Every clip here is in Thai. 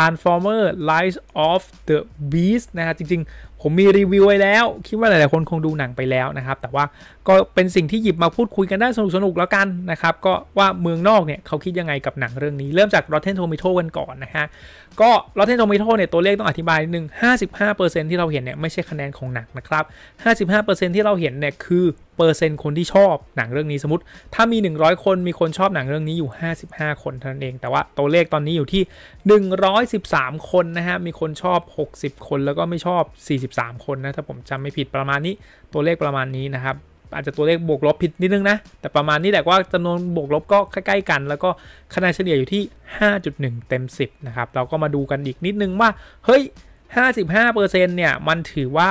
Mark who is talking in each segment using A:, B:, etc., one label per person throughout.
A: Transformer Rise of the Beast นะครับจริงๆ ผมมีรีวิวไว้แล้ว คิดว่าหลายๆคนคงดูหนังไปแล้วนะครับ แต่ว่าก็เป็นสิ่งที่หยิบมาพูดคุยกันได้สนุกๆแล้วกันนะครับ ก็ว่าเมืองนอกเนี่ยเขาคิดยังไงกับหนังเรื่องนี้เริ่มจาก Rotten Tomato กันก่อนนะฮะก็ Rotten Tomato เนี่ยตัวเลขต้องอธิบายนิดนึง 55%ที่เราเห็นเนี่ยไม่ใช่คะแนนของหนังนะครับ55%ที่เราเห็นเนี่ยคือเปอร์เซ็นต์คนที่ชอบหนังเรื่องนี้สมมติ ถ้ามี 100 คนมีคนชอบหนังเรื่องนี้อยู่ 55 คนเท่านั้นเองแต่ว่าตัวเลขตอนนี้อยู่ที่ 113 คนนะฮะมีคนชอบ 60 คนแล้วก็ไม่ชอบ 43คนนะถ้าผมจำไม่ผิดประมาณนี้ตัวเลขประมาณนี้นะครับอาจจะตัวเลขบวกลบผิดนิดนึงนะแต่ประมาณนี้แหละว่าจำนวนบวกลบก็ใกล้ๆกัน แล้วก็คะแนนเฉลี่ยอยู่ที่ 5.1 เต็ม 10นะครับเราก็มาดูกันอีกนิดนึงว่าเฮ้ย55%เนี่ยมันถือว่า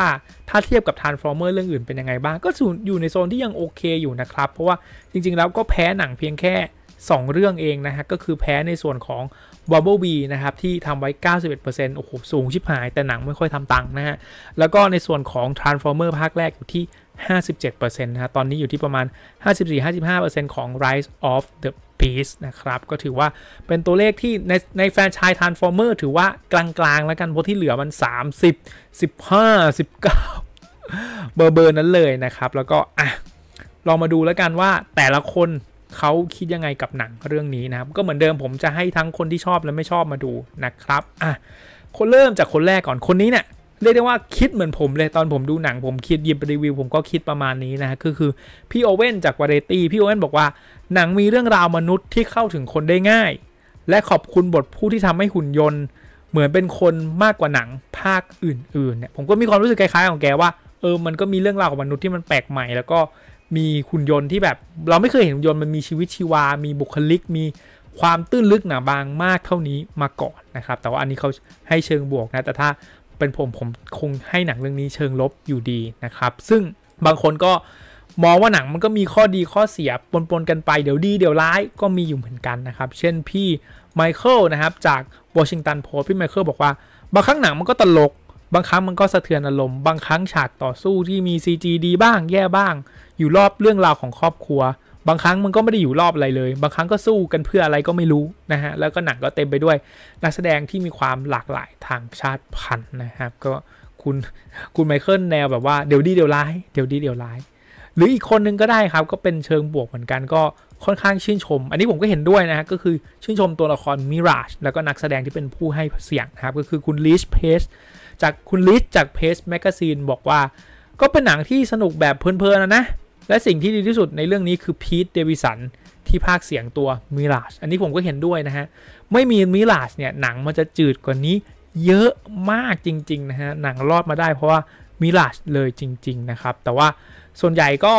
A: ถ้าเทียบกับ Transformer เรื่องอื่นเป็นยังไงบ้าง ก็อยู่ในโซนที่ยังโอเคอยู่นะครับ เพราะว่าจริงๆแล้วก็แพ้หนังเพียงแค่ 2 เรื่องเองนะฮะก็คือแพ้ในส่วนของ b u b b l e b e นะครับ ที่ทำไว้ 91%โอ้โหสูงชิบหาย แต่หนังไม่ค่อยทำตังค์นะฮะแล้วก็ในส่วนของ Transformer ภาคแรกอยู่ที่ 57%นะฮะตอนนี้อยู่ที่ประมาณ 54-55%ของ Rise of the Piece นะครับ ก็ถือว่าเป็นตัวเลขที่ใน ใน แฟนชายท t นฟอร์เมอร์ถือว่ากลางๆ แล้วกันเพราะที่เหลือมัน 30 15 19 เบอร์เบอร์นั้นเลย นะครับ แล้วก็ อ่ะ ลอง มาดูแล้วกันว่าแต่ละคนเขาคิดยังไงกับหนังเรื่องนี้ นะครับก็เหมือนเดิมผมจะให้ทั้งคนที่ชอบและไม่ชอบมาดู นะ ครับอ่ะคนเริ่มจากคนแรกก่อนคนนี้เนี่ยเรียกได้ว่าคิดเหมือนผมเลยตอนผมดูหนัง ผมคิดยิบรีวิวผมก็คิดประมาณนี้นะคือคือพี่โอเว่นจากวาเรตี้พี่โอเว่นบอกว่าหนังมีเรื่องราวมนุษย์ที่เข้าถึงคนได้ง่าย และขอบคุณบทผู้ที่ทำให้หุ่นยนต์ เหมือนเป็นคนมากกว่าหนังภาคอื่นๆเนี่ยผมก็มีความรู้สึกคล้ายๆของแกว่าเออมันก็มีเรื่องราวของมนุษย์ที่มันแปลกใหม่ แล้วก็มีหุ่นยนต์ที่แบบเราไม่เคยเห็นหุ่นยนต์มันมีชีวิตชีวา มีบุคลิก มีความตื้นลึกหนาบางมากเท่านี้มาก่อนนะครับแต่ว่าอันนี้เขาให้เชิงบวกนะแต่ถ้าเป็นผมผมคงให้หนังเรื่องนี้เชิงลบอยู่ดีนะครับ ซึ่งบางคนก็มองว่าหนังมันก็มีข้อดีข้อเสียปนปนกันไปเดี๋ยวดีเดี๋ยวร้ายก็มีอยู่เหมือนกันนะครับ เช่นพี่ไมเคิลนะครับจากวอชิงตันโพสพี่ไมเคิลบอกว่า บางครั้งหนังมันก็ตลกบางครั้งมันก็สะเทือนอารมณ์บางครั้งฉากต่อสู้ที่มี CG ดีบ้างแย่บ้าง อยู่รอบเรื่องราวของครอบครัว บางครั้งมันก็ไม่ได้อยู่รอบอะไรเลย บางครั้งก็สู้กันเพื่ออะไรก็ไม่รู้นะฮะแล้วก็หนังก็เต็มไปด้วยนักแสดงที่มีความหลากหลายทางชาติพันธุ์นะครับก็คุณคุณไมเคิลแนวแบบว่าเดี๋ยวดีเดี๋ยวร้ายเดี๋ยวดีเดี๋ยวร้ายหรืออีกคนนึงก็ได้ครับก็เป็นเชิงบวกเหมือนกันก็ค่อนข้างชื่นชม อันนี้ผมก็เห็นด้วยนะฮะก็คือชื่นชมตัวละครมิราชแล้วก็นักแสดงที่เป็นผู้ให้เสียงนะครับก็คือคุณลิชเพสจากคุณลิชจากเพสแมกกาซีนบอกว่าก็เป็นหนังที่สนุกแบบเพลินๆนะนะ และสิ่งที่ดีที่สุดในเรื่องนี้คือพีทเดวิสันที่ภาคเสียงตัวมิราชอันนี้ผมก็เห็นด้วยนะฮะไม่มีมิราชเนี่ยหนังมันจะจืดกว่านี้เยอะมากจริงๆนะฮะหนังรอดมาได้เพราะว่ามิลาชเลยจริงๆ นะครับ แต่ว่าส่วนใหญ่ก็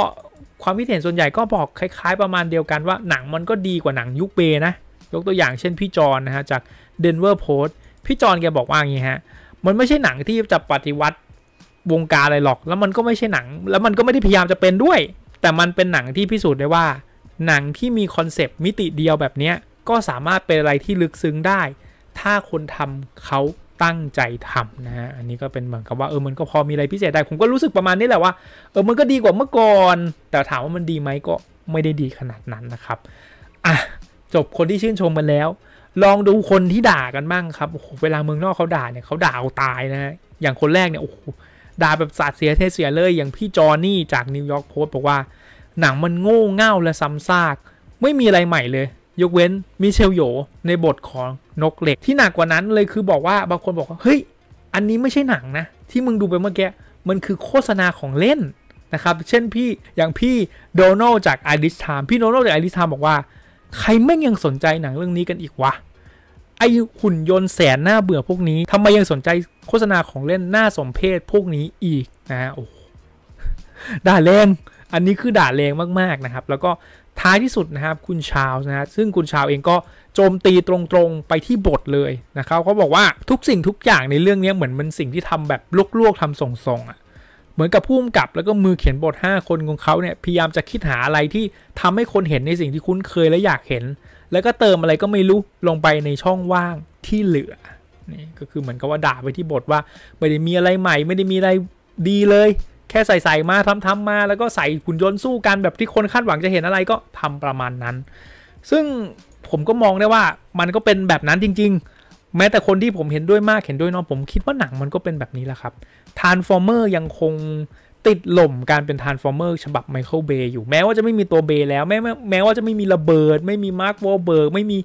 A: ความคิดเห็นส่วนใหญ่ก็บอกคล้าย ๆ ประมาณเดียวกันว่าหนังมันก็ดีกว่าหนังยุคเบนะยกตัวอย่างเช่น พี่จอนนะฮะจากเดนเวอร์โพสพี่จอนแกบอกว่าอย่างนี้ฮะมันไม่ใช่หนังที่จะปฏิวัติวงการอะไรหรอก แล้วมันก็ไม่ใช่หนัง แล้วมันก็ไม่ได้พยายามจะเป็นด้วย แต่มันเป็นหนังที่พิสูจน์ได้ว่า หนังที่มีคอนเซปต์มิติเดียวแบบนี้ก็สามารถเป็นอะไรที่ลึกซึ้งได้ ถ้าคนทำเขาตั้งใจทำนะฮะ อันนี้ก็เป็นเหมือนกับว่าเออมันก็พอมีอะไรพิเศษได้ผมก็รู้สึกประมาณนี้แหละว่าเออมันก็ดีกว่าเมื่อก่อน แต่ถามว่ามันดีไหมก็ไม่ได้ดีขนาดนั้นนะครับอ่ะจบคนที่ชื่นชมมันแล้ว ลองดูคนที่ด่ากันบ้างครับโอ้โหเวลาเมืองนอกเขาด่าเนี่ยเขาด่าเอาตายนะฮะอย่างคนแรกเนี่ยโอ้โหด่าแบบสาดเสียเทเสียเลย อย่างพี่จอนี่จากนิวยอร์กโพสต์บอกว่าหนังมันโง่เง่าและซ้ำซาก ไม่มีอะไรใหม่เลยยกเว้นมิเชลโยในบทของนกเหล็ก ที่หนักกว่านั้นเลยคือบอกว่าบางคนบอกว่าเฮ้ยอันนี้ไม่ใช่หนังนะ ที่มึงดูไปเมื่อกี้มันคือโฆษณาของเล่นนะครับ เช่นพี่อย่างพี่โดนัลจากไอริชไทม์พี่โดนัลจากไอริชไทม์บอกว่า ใครแม่งยังสนใจหนังเรื่องนี้กันอีกวะไอหุ่นยนต์แสนหน้าเบื่อพวกนี้ทำไมยังสนใจโฆษณาของเล่นหน้าสมเพศพวกนี้อีกนะโอ้ด่าแรงอันนี้คือด่าแรงมากๆนะครับ แล้วก็ท้ายที่สุด นะครับ คุณชาวนะฮะซึ่งคุณชาวเองก็โจมตีตรงๆไปที่บทเลยนะครับเขาบอกว่าทุกสิ่งทุกอย่างในเรื่องนี้เหมือนมันสิ่งที่ทำแบบลวกๆทำส่งๆอ่ะเหมือนกับผู้กำกับแล้วก็มือเขียนบท 5 คนของเขาเนี่ยพยายามจะคิดหาอะไรที่ทำให้คนเห็นในสิ่งที่คุ้นเคยและอยากเห็น แล้วก็เติมอะไรก็ไม่รู้ลงไปในช่องว่างที่เหลือนี่ก็คือเหมือนกับว่าด่าไปที่บทว่า ไม่ได้มีอะไรใหม่ ไม่ได้มีอะไรดีเลยแค่ใส่ใส่มาทำทำมาแล้วก็ใส่หุ่นยนต์สู้กันแบบที่คนคาดหวังจะเห็นอะไรก็ทำประมาณนั้น ซึ่งผมก็มองได้ว่ามันก็เป็นแบบนั้นจริง ๆ แม้แต่คนที่ผมเห็นด้วยมากเห็นด้วยน้อยผมคิดว่าหนัง มันก็เป็นแบบนี้แหละ ครับทาร์นฟอร์เมอร์ ยังคงติดหล่มการเป็นทาร์นฟอร์เมอร์ฉบับไมเคิลเบย์อยู่ แม้ว่าจะไม่มีตัวเบย์แล้วแม้แม้ว่าจะไม่มีระเบิด ไม่มีมาร์ควอลเบิร์กไม่มี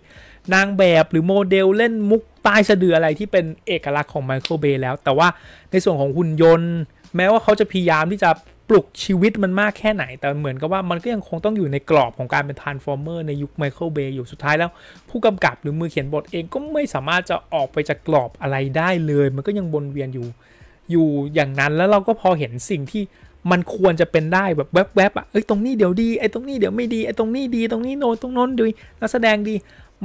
A: นางแบบหรือโมเดลเล่นมุกใต้สะดืออะไรที่เป็นเอกลักษณ์ของไมเคิลเบย์แล้ว แต่ว่าในส่วนของหุ่นยนต์แม้ว่าเขาจะพยายามที่จะปลุกชีวิตมันมากแค่ไหน แต่เหมือนกับว่ามันก็ยังคงต้องอยู่ในกรอบของการเป็นทาร์ฟอร์เมอร์ในยุคไมเคิลเบย์อยู่สุดท้ายแล้ว ผู้กำกับหรือมือเขียนบทเองก็ไม่สามารถจะออกไปจากกรอบอะไรได้เลย มันก็ยังวนเวียนอยู่อยู่อย่างนั้น แล้วเราก็พอเห็นสิ่งที่มันควรจะเป็นได้แบบแวบๆอ่ะ เอ้ยตรงนี้เดี๋ยวดี ไอ้ตรงนี้เดี๋ยวไม่ดี ไอ้ตรงนี้ดี ตรงนี้โนตรงโน้นดีล้วแสดงดี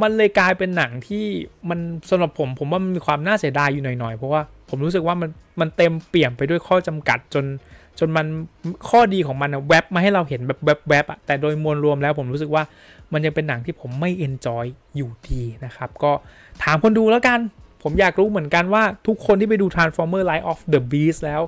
A: มันเลยกลายเป็นหนังที่มันสำหรับผมผมว่ามันมีความน่าเสียดายอยู่หน่อยๆเพราะว่าผมรู้สึกว่ามันมันเต็มเปี่ยมไปด้วยข้อจำกัดจนจนมันข้อดีของมันแวบ มาให้เราเห็นแบบแวบแวบอะแต่โดยมวลรวมแล้วผมรู้สึกว่ามันยังเป็นหนังที่ผมไม่เอนจอยอยู่ดีนะครับ ก็ถามคนดูแล้วกัน ผมอยากรู้เหมือนกันว่าทุกคนที่ไปดู Transformer Life of the Beast แล้ว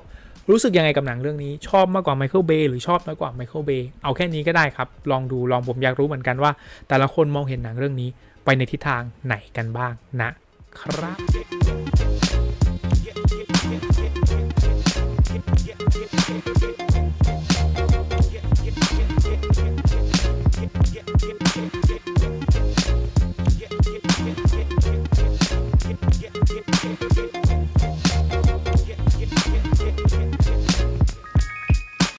A: รู้สึกยังไงกับหนังเรื่องนี้ชอบมากกว่าไมเคิลเบย์หรือชอบน้อยกว่าไมเคิลเบย์เอาแค่นี้ก็ได้ครับลองดูลองผมอยากรู้เหมือนกันว่า แต่ละคนมองเห็นหนังเรื่องนี้ไปในทิศทางไหนกันบ้างนะครับ